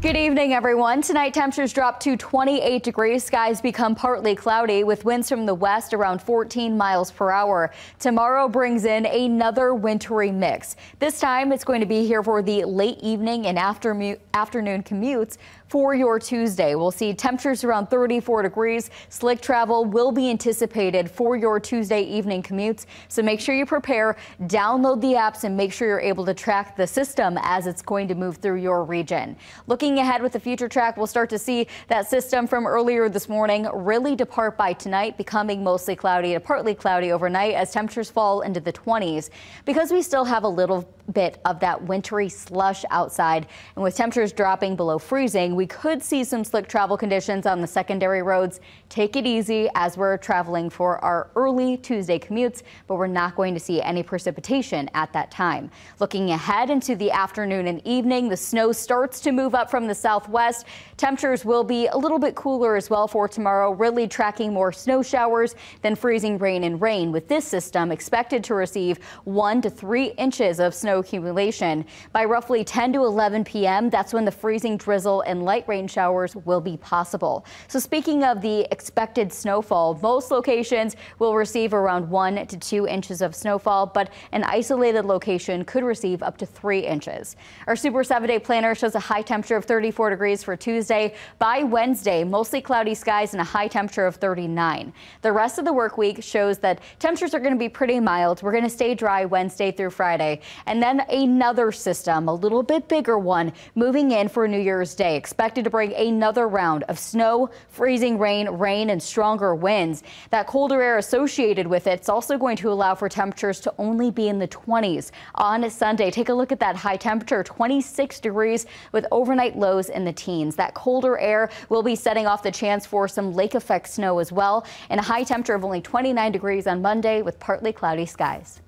Good evening, everyone. Tonight, temperatures drop to 28 degrees. Skies become partly cloudy with winds from the west around 14 miles per hour. Tomorrow brings in another wintry mix. This time, it's going to be here for the late evening and afternoon commutes for your Tuesday. We'll see temperatures around 34 degrees. Slick travel will be anticipated for your Tuesday evening commutes. So make sure you prepare, download the apps, and make sure you're able to track the system as it's going to move through your region. Looking Looking ahead with the future track, we'll start to see that system from earlier this morning really depart by tonight, becoming mostly cloudy to partly cloudy overnight as temperatures fall into the 20s. Because we still have a little bit of that wintry slush outside, and with temperatures dropping below freezing, we could see some slick travel conditions on the secondary roads. Take it easy as we're traveling for our early Tuesday commutes, but we're not going to see any precipitation at that time. Looking ahead into the afternoon and evening, the snow starts to move up from from the southwest. Temperatures will be a little bit cooler as well for tomorrow, really tracking more snow showers than freezing rain and rain, with this system expected to receive one to three inches of snow accumulation. By roughly 10 to 11 p.m., that's when the freezing drizzle and light rain showers will be possible. So speaking of the expected snowfall, most locations will receive around one to two inches of snowfall, but an isolated location could receive up to three inches. Our Super 7-day planner shows a high temperature of 34 degrees for Tuesday. By Wednesday, mostly cloudy skies and a high temperature of 39. The rest of the work week shows that temperatures are going to be pretty mild. We're going to stay dry Wednesday through Friday. And then another system, a little bit bigger one, moving in for New Year's Day, expected to bring another round of snow, freezing rain, rain, and stronger winds. That colder air associated with it is also going to allow for temperatures to only be in the 20s on Sunday. Take a look at that high temperature, 26 degrees with overnight lows in the teens. That colder air will be setting off the chance for some lake effect snow as well. And a high temperature of only 29 degrees on Monday with partly cloudy skies.